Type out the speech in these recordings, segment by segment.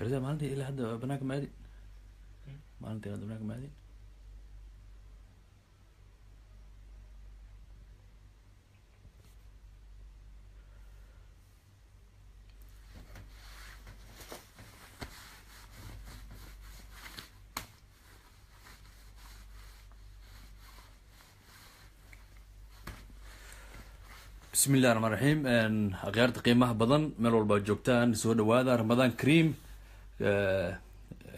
karida maalinta eh, ilaa hadda banaanka hmm? ma aadi maalinta ila banaanka ma aadi bismi illahi raxmaan raxiim akhyaarta qiimaha badan meel walba joogtaan soo dhawaada ramadaan kareem Eh,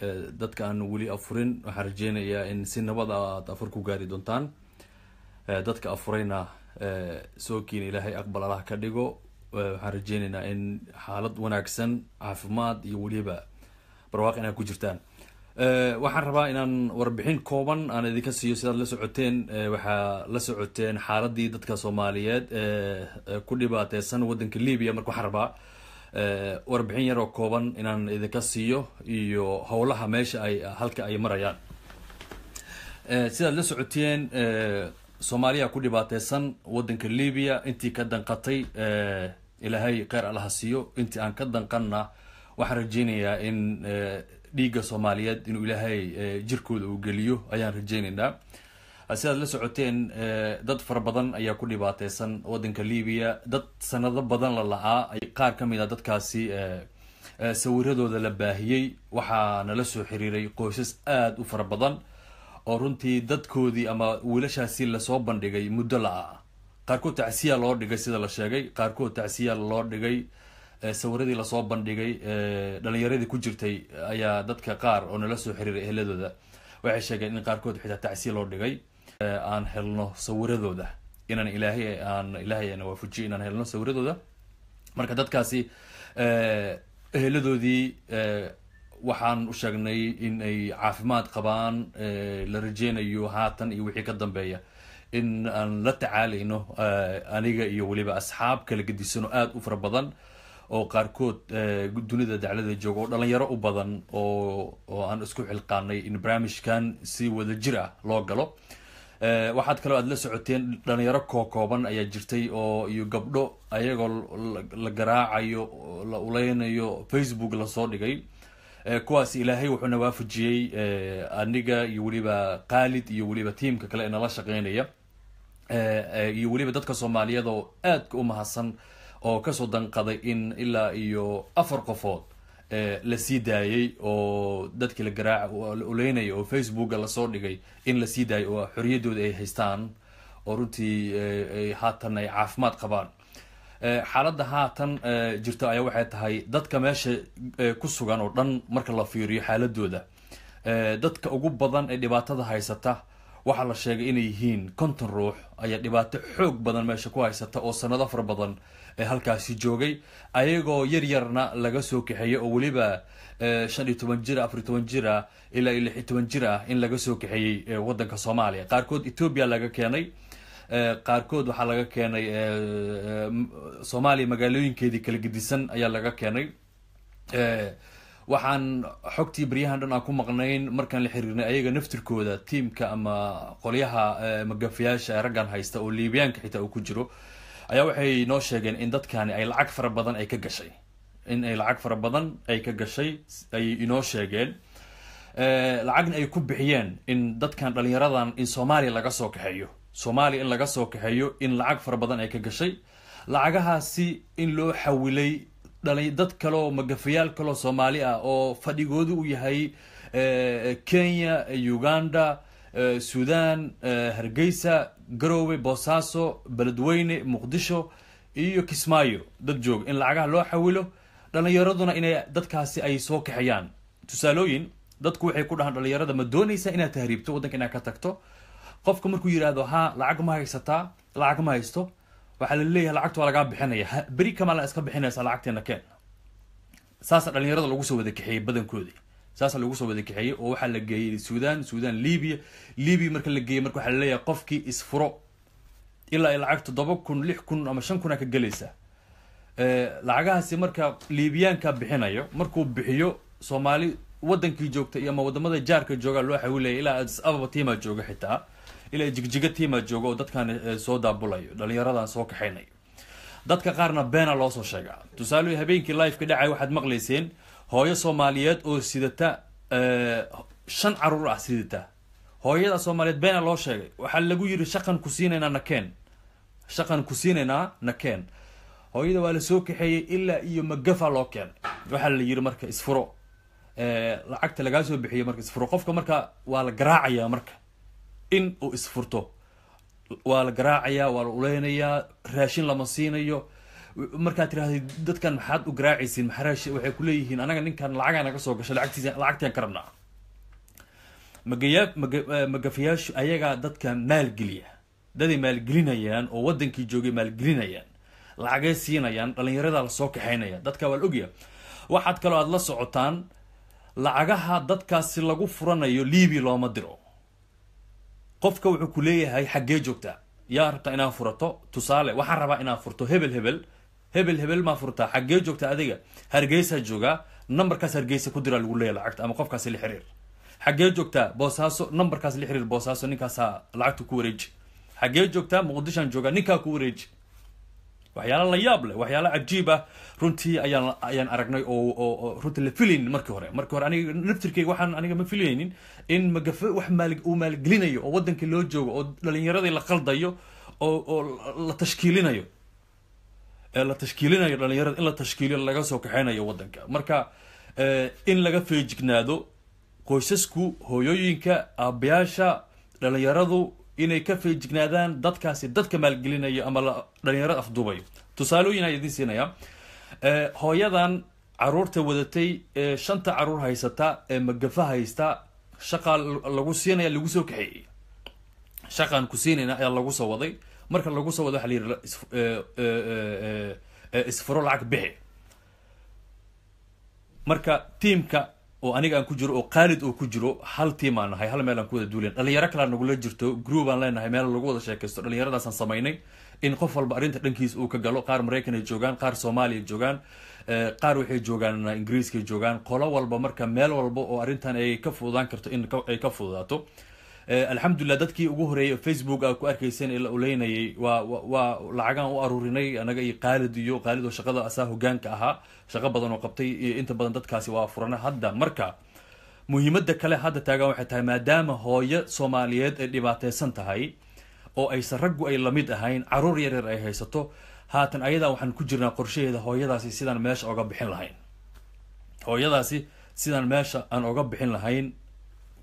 eh, dadka aan weli afurin waxaan rajeynayaa in si nabad ah aad afur ku gaari doontaan eh, dadka afurayna soo keena ilaahay aqbal alaha ka dhigo waxaan rajeyneynaa in xaalad wanaagsan caafimaad iyo weliba barwaaq inaad ku jirtaan waxaan rabaa inaan warbixin kooban aan idinka siiyo sidaad la socoteen waxaa la socoteen xaaladii dadka soomaaliyeed ku dhibaateysan wadanka libiya marka waxaan rabaa Eh, warbixin yaroo kooban inaan idinka siiyo iyo howlaha meesha ay halka ay marayaan eh, sidaad la socoteen eh, soomaaliya ku dhibaateysan wadanka libya intii ka danqatay ilaahay kheyr allaha siiyo intii aan ka danqanna waxaan rajeynayaa in dhiigga soomaaliyeed inuu ilaahay jirkooda uu geliyo ayaan rajeyneynaa aad la socoteen eh, dad fara badan ayaa ku dhibaateysan wadanka libiya dad sanado badan la lahaa qaar ka mid a ah dadkaasi eh, eh, sawiradooda la baahiyey waxaa nala soo xiriiray qoysas aada u fara badan oo runtii dadkoodii ama wiilashaasi lasoo bandhigay muddo la-ah qaarkood tacsiya loo dhigay sida la sheegay qaarkood tacsiya loo dhigay sawiradii lasoo bandhigay dhalinyaradii ku jirtay ayaa dadka qaar oo nala soo xiriiray eheladooda waxay sheegeen in qaarkood xitaa tacsiya loo dhigay aan helno sawiradooda inaan ilaahay aan ilaahay aan waafajiyo inaan helno sawiradooda marka dadkaasi eheladoodii waxaan u sheegnay in caafimaad qabaan la rajeynayo haatan iyo wixii ka dambeeya in aan la tacaalayno aniga iyo weliba asxaab kala gedisano aada u fara badan oo qaarkood dunida daclada jooga oo dhalinyaro u badan oo oo aan isku xilqaanay in barnaamijkan si wada jir ah loo galo Eh, waxaad kaloo aad la socoteen dhalinyaro kookooban ayaa jirtay oo iyo gabdho ayagoo la garaacayo la uleynayo facebook lasoo dhigay eh, kuwaas ilaahay wuxuuna waafajiyey eh, aniga iyo weliba khaalid iyo weliba tiamka kale ee nala shaqeynaya iyo weliba dadka soomaaliyeed oo aadka u mahadsan oo kasoo danqaday in ilaa iyo afar qofood la sii daayey oo dadkii la garaac la uleynaya oo facebooka lasoo dhigay in la sii daayay oo xorriyaddooda ay haystaan oo runtii ay haatan ay caafimaad qabaan xaaladda haatan jirta ayaa waxay tahay dadka meesha ku sugan oo dhan marka la fiiriyo xaaladooda dadka ugu badan ee dhibaatada haysata waxaa la sheegay inay yihiin konton ruux ayaa dhibaato xoog badan meesha ku haysata oo sanado fara badan ee halkaasi joogay ayagoo yar yarna laga soo kaxeeyey oo weliba eh, shan iyo toban jir afar afariy toban jir ah ilaa iyo lix iyo toban jir ah in laga soo kaxeeyey eh, waddanka soomaaliya qaarkood etoobiya laga keenay eh, qaarkood waxaa laga keenay soomaaliya magaalooyinkeedii kala gedisan ayaa laga keenay waxaan xogtii baryahan dhan aan ku maqnayn markaan la xiriirnay ayaga naftirkooda tiimka ama qolyaha eh, magafayaasha ee raggan haysta oo liibiyaanka xitaa uu ku jiro ayaa waxay noo sheegeen in dadkani ay lacag fara badan ay ka gashay in ay lacag fara badan ay ka gashay ayay inoo sheegeen eh, lacagna ay ku bixiyeen in dadkan dhalinyaradan in soomaaliya laga soo kaxeeyo soomaaliya in laga soo kaxeeyo in lacag fara badan ay ka gashay lacagahaasi in loo xawilay dhalin dad kale magafayaal kaleo soomaali ah oo fadhigoodu u yahay eh, eh, kenya eh, uganda sudan hargeysa garowe boosaaso beledweyne muqdisho iyo kismaayo dad jooga in lacagaha loo xawilo dhalinyaraduna inay dadkaasi ay soo kaxeeyaan tusaalooyin dadku waxay ku dhahaan dhalinyarada ma doonaysa inaad tahriibto waddanka inaad ka tagto qofka markuu yidhaahdo ha lacag ma haysataa lacag ma haysto waxaa laleeyahay lacagta waa lagaa bixinaya beri kamala iska bixinaysa lacagteena keen saasa dhalinyarada lagu soo wada kaxeeyey badankoodii saasa lagu soo wada oo waxaa la geeyey sudan suudan libia libiya marka la geeyey marka waxaa laleeyahay qofkii isfuro ilaa ay lacag toddoba kun lix kun ama shan kuna ka gelaysaa lacagahaasi marka libiyaanka bixinayo markuu bixiyo soomaali wadankii joogta iyo ama wadamada jaarka jooga loo xawiilaya ilaa adis ababa tiimaa jooga xitaa ilaa jigjiga tiima joogo oo dadkan eh, soo daabulayo dhalinyaradan soo kaxaynayo dadka qaarna beena ah loosoo sheegaa tusaale habeenkii lifeka dhacay waxaad maqlayseen hooyo soomaaliyeed oo sidata eh, shan caruur ah sidata hooyada soomaaliyeed beena ah loo sheegay waxaa lagu yiri shaqan ku siinaynaa nakeen shaqan ku siinaynaa nakeen hooyada waa lasoo kaxeeyey ilaa iyo magafa loo keenay waxaa la yiri marka isfuro eh, lacagta lagaa soo bixiyo marka isfuro qofka marka waa la garaacaya marka in uu isfurto waa la garaacayaa waa la uleynayaa raashin lama siinayo markaad tiraahday dadkan maxaad u garaacaysiin maxarash waxay ku leeyihiin anaga ninkan lacagaa naga soo gashay lacagtiisa lacagtian ka rabnaa magayaa eh, magafayaashu ayagaa dadka maalgeliya daday maalgelinayaan oo wadankii joogay maalgelinayaan lacagay siinayaan dhalinyaradaa lasoo kaxaynaya dadka waa la ogya waxaad kaloo aada la socotaan lacagaha dadkaasi lagu furanayo liibi looma diro qofka wuxuu ku leeyahay xaggee joogtaa yaa rabtaa inaa furato tusaale waxaan rabaa inaa furto hebel hebel hebel hebel maa furtaa xaggee joogtaa adiga hargeysaa joogaa nambarkaas hargeysa ku diraa lagu leeya lacagta ama qofkaasi la xiriir xaggee joogtaa boosaaso nambarkaas la xiriir boosaaso ninkaasaa lacagta ku wareeji xaggee joogtaa muqdishaan joogaa ninkaa ku wareeji waxyaala la yaab leh waxyaala cajiib ah runtii ayaan ayaan aragnay oo runtii la filaynin markii hore markii hore aniga naftirkeyga waxaan aniga ma filaynin in magafe wax maal uu maalgelinayo oo waddankii loo joogo oo dhalinyaradii la qaldayo oo oo la tashkiilinayo la tashkiilinayo dhalinyarada in la tashkiiliyo laga soo kaxeynayo waddanka marka in laga feejignaado qoysasku hooyooyinka aabayaasha dhalinyaradu inay ka feejignaadaan dadkaasi dadka maalgelinayo ama la dhalinyarada afduubayo tusaalooyin idin siinaya eh, hooyadan caruurta wadatay ee eh, shanta caruur haysata ee eh, magafa haysta shaqaa lagu siinaya lagu soo kaxeeyey shaqaan ku siinayna ayaa lagu soo waday marka lagu soo wada waxa la yidhi isfuro lacag bixi marka tiamka oo aniga aan ku jiro oo qaalid oo ku jiro hal tiim aan nahay hal meel aan ku wada duulen dhalinyaro kalea nagula jirto group aan leenahay meel lagu wada sheekaysto dhalinyaradaasaan samaynay in qof walba arrinta dhankiisa uu ka galo qaar maraykan ay joogaan qaar soomaaliya joogaan eh, qaar waxay joogaan ingiriiska ay joogaan qolo walba marka meel walba oo arrintan ay ka fududaan karto in ay ka fududaato Eh, alxamdulilah dadkii ugu horeeyay facebook aa ku arkayseen leynayay waa waa lacagaan u aruurinay anaga iyo qaalid iyo qaalid oo shaqada asaa hogaanka ahaa shaqo badan oo qabtay iyo inta badan dadkaasi waa furana hadda marka muhiimada kale hadda taagan waxay tahay maadaama hooyo soomaaliyeed ay dhibaateysan tahay oo aysan raggu ay lamid ahayn caruur yaryar ay haysato haatan ayadaa waxaan ku jirnaa qorshaheeda hooyadaasi sidaan meesha oga bixin lahayn hooyadaasi sidaan meesha aan oga bixin lahayn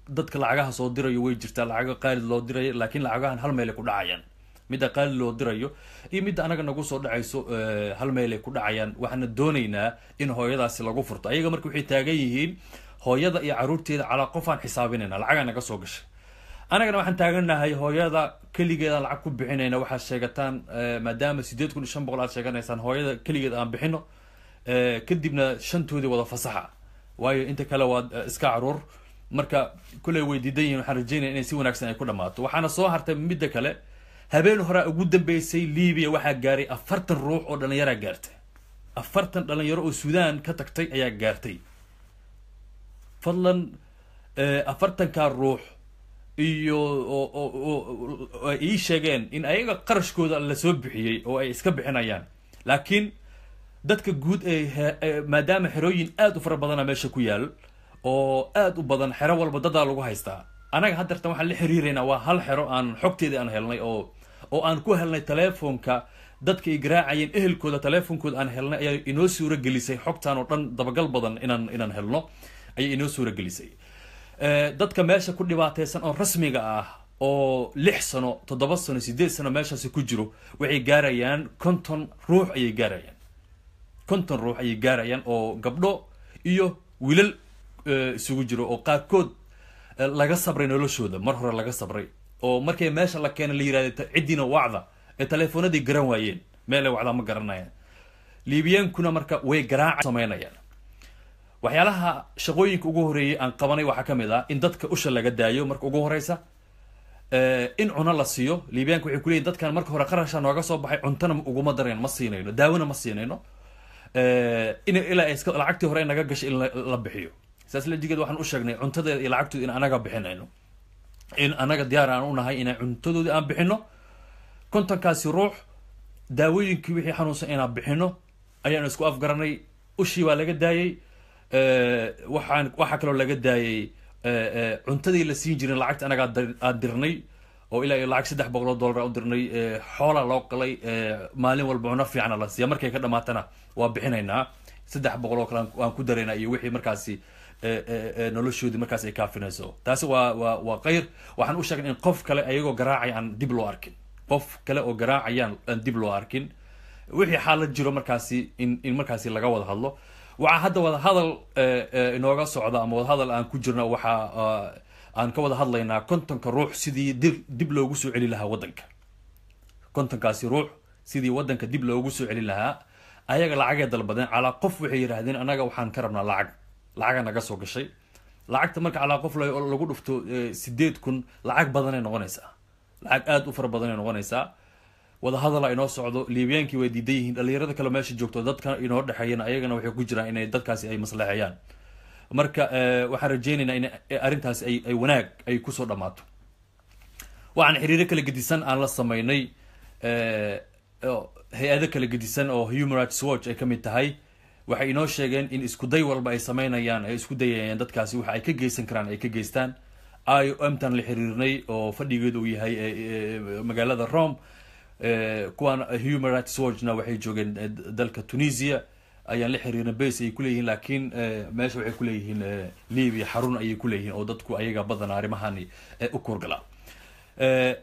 dadka lacagaha soo dirayo way jirtaa lacago qaalid loo dirayo laakiin lacagahan hal meelay ku dhacayaan midda qaali loo dirayo iyo midda anaga nagu soo dhacayso eh, hal meelay ku dhacayaan waxaana doonaynaa in hooyadaasi lagu furto ayaga marka waxay taagan yihiin hooyada iyo caruurteeda calaa qof aan xisaabinayna lacagaa naga soo gashay anagana waxaan taaganahay hooyada keligeeda lacag ku bixinayna waxaad sheegataan eh, maadaama sideed kun iyo shan boqol aad sheeganaysaan hooyada keligeed aan bixino eh, kadibna shantoodii wada fasaxa waayo inta kale waad iska caruur marka kuley way diidan yihin waxaan rajeynaya inay si wanaagsan ay ku dhammaato waxaana soo hartay midda kale habeen horaa ugu dambeysay libiya waxaa gaaray afartan ruux oo dhallinyaraa gaartay afartan dhalinyaro oo suudaan ka tagtay ayaa gaartay fadlan eh, afartankaa ruux iyo ay ii sheegeen in ayaga qarashkooda lasoo bixiyey oo ay iska bixinayaan laakiin dadka guud ee eh, maadaama xerooyin aada u fara badana meesha ku yaal oo aada u badan xero walba dadaa lagu haystaa anaga haddeertan waxaan la xiriiraynaa waa hal xero aan xogteedii aan helnay oo oo aan ku helnay teleefonka dadka ay garaacayeen ehelkooda teleefonkooda aan helnay ayaa inoo suuragelisay xogtaan oo dhan dabagal badan inaan inaan helno ayay inoo suuragelisay eh, dadka meesha ku dhibaataysan oo rasmiga ah oo lix sano toddoba sano sideed sano meeshaasi ku jiro waxay gaarayaan konton ruux ayay gaarayaan konton ruux ayay gaarayaan oo gabdho iyo wilal isugu jiro oo qaarkood laga sabray noloshooda mar hore laga sabray oo markay meesha la keena la yirahd ciddiina wacda ee teleefonadii garan waayeen meelay wacdaa ma garanayaan liibiyaankuna marka way garaaca samaynayaan waxyaalaha shaqooyinka ugu horeeyay aan qabanay waxaa ka mid ah in dadka usha laga daayo marka ugu horeysa in cuno la siiyo liibiyaanka waxay kuleeyiin dadkan marka hore qarasha nooga soo baxay cuntana uguma darayno ma siinayno daawona ma siinayno in ilaa lacagtii hore naga gashay in la bixiyo saas ladigeed waxaan u cuntadeeda iyo lacagtooda in anaga bixinayno in anaga diyaar aan unahay inaan cuntadoodii aan bixino kontonkaasi ruux daawooyinkii wixii xanuunsan inaan bixino ayaan isku afgaranay ushii waa laga daayey waxaan waxaa kaloo laga daayey cuntadii la siin jirin lacagta anaga aan dirnay oo ilaa iyo lacag saddex boqoloo dollar aan u dirnay xoolaa loo qalay maalin walba cuno fiicana la siiya markay ka dhamaatana waa bixinaynaa saddex boqol oo kale aan ku darayna iyo wixii markaasi noloshoodi markaas ay kaafinayso taasi waa wa waa kayr waxaan u sheegnay in qof kale ayagoo garaacay aan dib loo arkin qof kale oo garaacayaan aan dib loo arkin wixii xaalad jiro markaasi in in markaasi laga wada hadlo waxaa hadda wadahadal inooga socda ama wadahadal aan ku jirna waxaa aan ka wada hadlaynaa kontonka ruux sidii di dib loogu soo celin lahaa waddanka kontonkaasi ruux sidii waddanka dib loogu soo celin lahaa ayaga lacagay dalbadeen calaa qof waxay yidhaahdeen annaga waxaan ka rabnaa lacag lacaga naga soo gashay lacagta marka calaa qof lagu dhufto e, sideed kun lacag badanay noqonaysaa lacag aada u fara badanay noqonaysaa wadahadala inoo socdo liibyaankii way diidan yihiin dhalinyarada kale meesha joogto dadka inoo dhexeeyana ayagana waxay ku jiraan inay dadkaasi ay maslexeeyaan marka e, waxaan rajeynaynaa in e, arrintaasi ay wanaag ay kusoo dhammaato waxaan xiriiro kala gedisan aan la sameynay hay-ado kala gedisan oo human rights watch ay ka mid tahay waxay inoo sheegeen in iskuday walba ay sameynayaan ay isku dayayaan dadkaasi waxa ay ka geysan karaan ay ka geystaan i o m tan la xiriirnay oo fadhigeedu yahay eh, eh, magaalada rome eh, kuwan human rights watchna waxay joogeen dalka tunisia ayaan la xiriirnay base ayay kuleeyihiin laakiin meesha waxay kuleeyihiin libia xarun ayay kuleeyihiin oo dadku ayaga badanaa arrimahani u kuurgala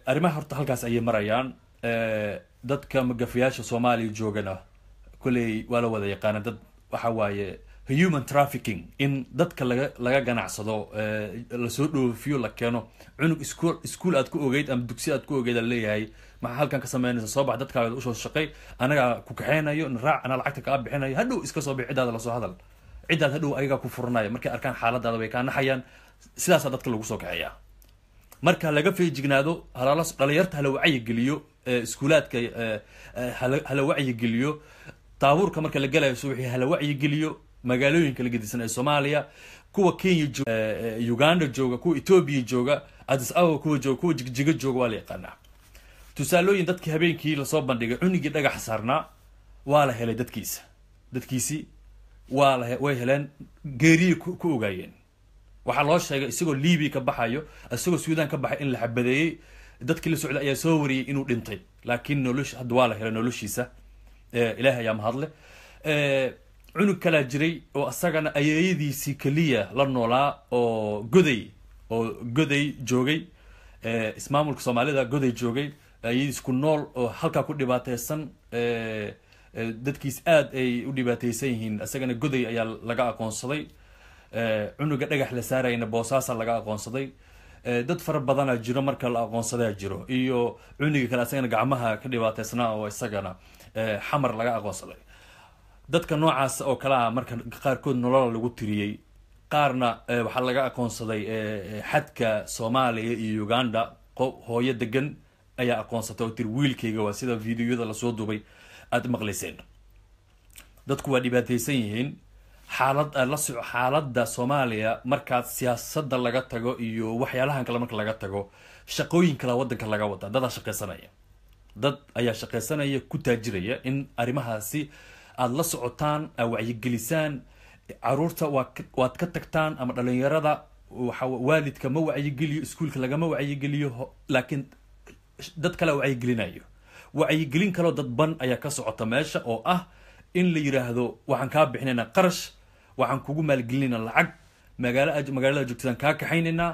arrimaha horta halkaas ayay marayaan dadka magafayaasha soomaaliya joogana kolley waa la wada yaqaana dad waxa waaye human trafficking in dadka laga laga ganacsado eh, lasoo dhoofiyo la keeno cunug iskuol iskuol aad ku ogeyd ama dugsi aad ku ogeyd leeyahay maxaa halkan ka samaynaysa soo bax dadkaaga usoo shaqay anagaa ku kaxeynayo raac anaa lacagta kaa bixinayo hadhow iska soo bix ciddaada lasoo hadal ciddaad hadhow ayagaa ku furanaya markay arkaan xaaladaada bay kaa naxayaan sidaasaa dadka lagu soo kaxeeya marka laga feejignaado halaala dhalinyarta hala wacyigeliyo eh, iskuulaadka eh, hala wacyigeliyo daabuurka marka la galayo subaxii hala wacyi geliyo magaalooyinka la gedisan ee soomaaliya kuwa kenya uganda jooga kuwa etoobiya jooga adis awa kuwa jooga kuwa jigjiga jooga waa la yaqaanaa tusaalooyin dadkii habeenkii lasoo bandhigay cunigii dhagax saarnaa waa la helay dadkiisa dadkiisii waa la way heleen geeriyay ku ogaayeen waxaa loo sheegay isagoo libiya ka baxayo isagoo suudan ka baxay in la xabadeeyey dadkii la socday ayaa soo wariyay inuu dhintay laakiin nolosh hadda waa la helay noloshiisa ilaahay ayaa mahadle cunug kalaa jiray oo isagana ayeeyadiisii keliya la noolaa oo goday oo goday joogay ismaamulka soomaalida goday joogay ayeeyadiis ku nool oo halkaa ku dhibaateysan dadkiis aad ay u dhibaateysan yihiin isagana goday ayaa laga aqoonsaday cunuga dhagax la saarayna boosaasa laga aqoonsaday dad fara badana jiro marka la aqoonsadaa jiro iyo cunuga kale isagana gacmaha ka dhibaateysnaa oo isagana xamar laga aqoonsaday dadka noocaas oo kale ah marka qaarkood nolola lagu tiriyey qaarna waxaa laga aqoonsaday xadka soomaaliya iyo uganda hooyo degan ayaa aqoonsatay oo tiri wiilkayga waa sida videoyada lasoo duubay aad maqlayseen dadku waa dhibaataysan yihiin xaalad la soco xaaladda soomaaliya markaad siyaasadda laga tago iyo waxyaalahan kale marka laga tago shaqooyin kala wadanka laga wada dadaa shaqaysanaya dad ayaa shaqaysanaya ku taajiraya in arrimahaasi aad la socotaan aad wacyigelisaan caruurta waad ka tagtaan ama dhalinyarada waalidka ma wacyigeliyo iskuulka lagama wacyigeliyo laakiin dad kale wacyigelinayo wacyigelin kaleo dadban ayaa ka socota meesha oo ah in la yiraahdo waxaan kaa bixinaynaa qarash waxaan kugu maalgelinaynaa lacag magaalada joogtadaan kaa kaxaynaynaa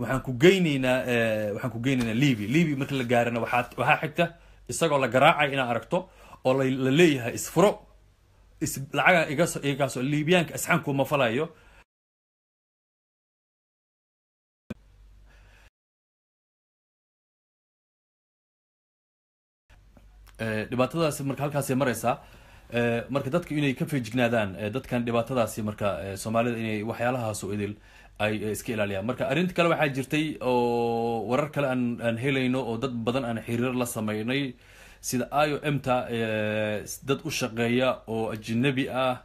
waxaan ku geynaynaa eh, waxaan ku geynaynaa libia libia marka la gaarana waxaa xigta isagoo la garaacay inaad aragto oo la leeyahay isfuro lacaga igaaso liibiyaanka asxaankuuma falayo eh, dhibaatadaasi marka halkaasay maraysaa eh, marka dadka inay ka feejignaadaan eh, dadkan dhibaatadaasi marka soomaalida inay waxyaalahaasoo idil ay iska ilaaliyaan marka arrinta kale waxaa jirtay oo warar kale aan aan helayno oo dad badan aan xiriir la sameynay sida io m ta eh, dad u shaqeeya oo ajinabi ah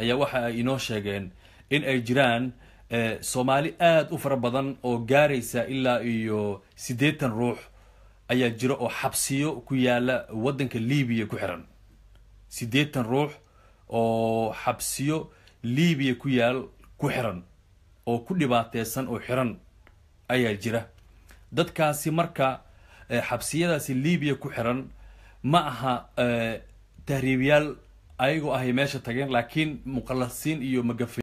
ayaa waxa ay inoo sheegeen in ay jiraan eh, soomaali aada u fara badan oo gaaraysa ilaa iyo siddeetan ruux ayaa jira oo xabsiyo ku yaala waddanka libiya ku xiran siddeetan ruux oo xabsiyo libiya ku yaal ku xiran oo ku dhibaateysan oo xiran ayaa jira dadkaasi marka eh, xabsiyadaasi libiya ku xiran ma aha eh, tahriibiyaal ayagoo ahay meesha tageen laakiin muqallasiin iyo magafe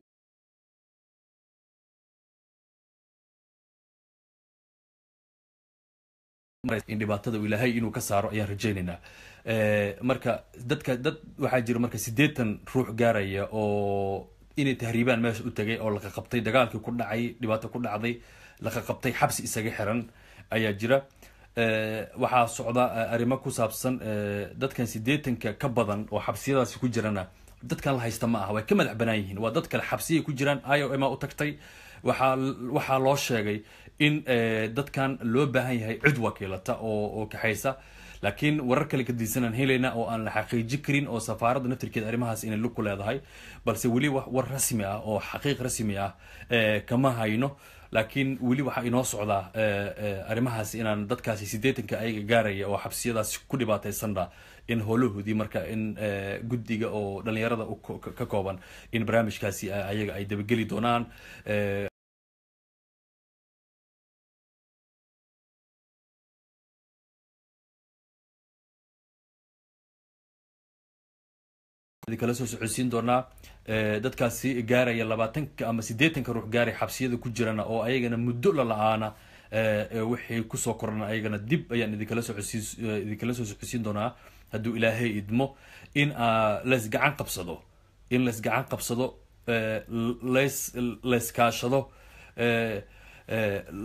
in dhibaatada ilaahay inuu ka saaro ayaan rajeynaynaa eh, marka dadka dad waxaa jira marka siddeetan ruux gaaraya oo inay tahriibaan meesha u tagay oo laqaqabtay dagaalkii ku dhacay dhibaato ku dhacday laqaqabtay xabsi isaga xiran ayaa jira eh, waxaa socda eh, arrimo ku saabsan eh, dadkan sideetanka ka badan oo xabsiyadaasi ku jirana dadkan la haysta ma aha way ka madax banaan yihiin waa dad kale xabsiyay ku jiraan i o m a u tagtay waaa waxaa loo sheegay in dadkan loo baahan yahay cid wakiilata oo oo kaxaysa laakiin warar kale kadiisan helayna oo aan la xaqiiji karin oo safaaradda naftirkeed arrimahaas inay lug ku leedahay balse weli war rasmi ah oo xaqiiq rasmi ah eh, kama hayno laakiin weli waxaa inoo socdaa eh, eh, arrimahaasi inaan dadkaasi sideetanka ayaga gaaraya oo xabsiyadaasi ku dhibaataysanba in howlahoodii marka in guddiga oo dhallinyarada ka kooban in barnaamijkaasi ayaga ay dabageli doonaan kala soo socodsiin doonaa dadkaasi gaaraya labaatanka ama sideetanka ruux gaaray xabsiyada ku jirana oo ayagana muddo lala-aana waxay kusoo koran ayagana dib ayaan idinkala soosiidinkala soo socodsiin doonaa hadduu ilaahay idmo in laysgacan qabsado in laysgacan qabsado lays layskaashado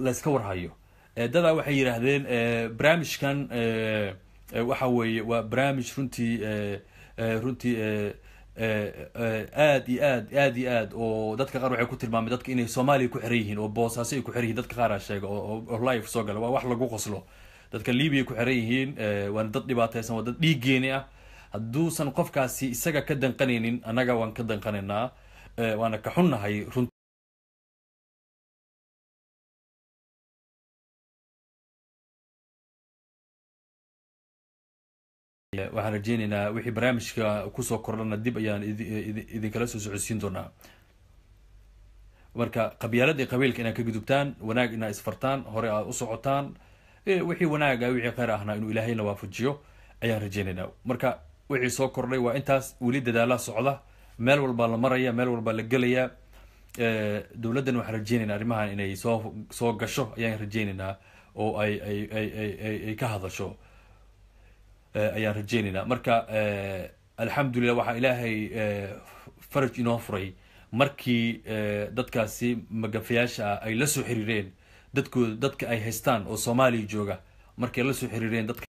layska warhayo dadaa waxay yidhaahdeen barnaamijkan waxa weeye waa barnaamij runtii runtii aad iyo aad aad iyo aad oo dadka qaar waxay ku tilmaamay dadka inay soomaaliya ku xiran yihiin oo boosaaso ay ku xiran yihin dadka qaara sheega oo life soo gala waa wax lagu qoslo dadka libiya ku xiran yihiin waana dad dhibaataysan waa dad dhiigeeni ah hadduusan qofkaasi isaga ka danqanaynin annaga waan ka danqanaynaa waana ka xunnahay runtii waxaan rajeynaynaa wixii barnaamijka kusoo kordhana dib ayaan idinkala soo socodsiin doonaa marka qabyaaladii qabiilka inaad ka gudubtaan wanaag inaad isfartaan hore aad u socotaan wixii wanaaga ah, wixii kheyr ahnaa inuu ilaahayna waafajiyo ayaan rajeynaynaa marka wixii soo kordhay waa intaas weli dadaalaa socda meel walbaa la maraya meel walbaa la gelayaa dowladdan waxaan rajeynayna arrimahan inay soo soo gasho ayaan rajeynaynaa oo ay ay ay ay ay ka hadasho Eh, ayaan rajeynaynaa marka eh, alxamdulilah waxaa ilaahay eh, faraj inoo furay markii dadkaasi magafayaasha ah ay la soo xiriireen dadkooda dadka ay haystaan oo soomaaliya jooga markay la soo xiriireen dadka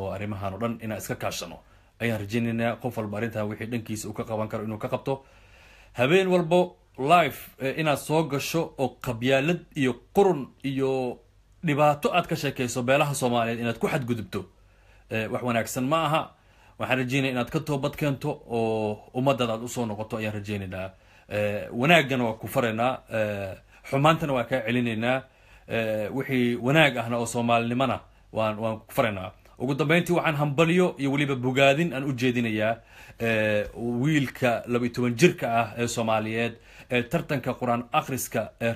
oo arrimahan o dhan inaan iska kaashano ayaan rajeynaynaa qof walba arrintan wixii dhankiisa uu ka qaban karo inuu ka qabto habeen walbo live eh, inaad soo gasho oo qabyaalad iyo qurun iyo dhibaato aad ka sheekayso beelaha soomaaliyeed inaad ku xadgudubto eh, wax wanaagsan ma aha waxaan rajeynaya inaad ka toobad keento oo ummadaad aad usoo noqoto ayaan rajeyneynaa eh, wanaagana waa ku faraynaa xumaantana waa kaa celinaynaa wixii wanaag ahna oo soomaalinimana waan waan ku faraynaa ugu dambeyntii waxaan hambalyo iyo weliba bogaadin aan u jeedinayaa wiilka laba iyo toban jirka ah ee soomaaliyeed ee tartanka qur-aan akhriska ee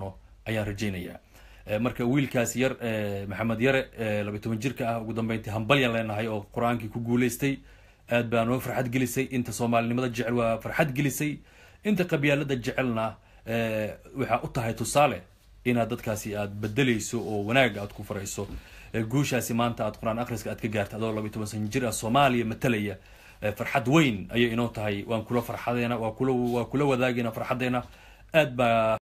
no ayaan rajaynaya marka wiilkaas yar maxamed yare laba toban jirka ah ugu dambeyntii hambalyan leenahay oo qur-aankii ku guulaystay aad baa noo farxad gelisay inta soomaalinimada jecel waa farxad gelisay inta qabyaalada jecelna waxaa u tahay tusaale inaad dadkaasi aad bedeleyso oo wanaag aad ku farayso guushaasi maanta aad qur-aan akhriska aad ka gaartay adoo labiy toban san jir ah soomaaliya matalaya eh, farxad weyn ayay inoo tahay waan kula farxadeena waa kula waa kula wadaagayna farxaddeena aad baa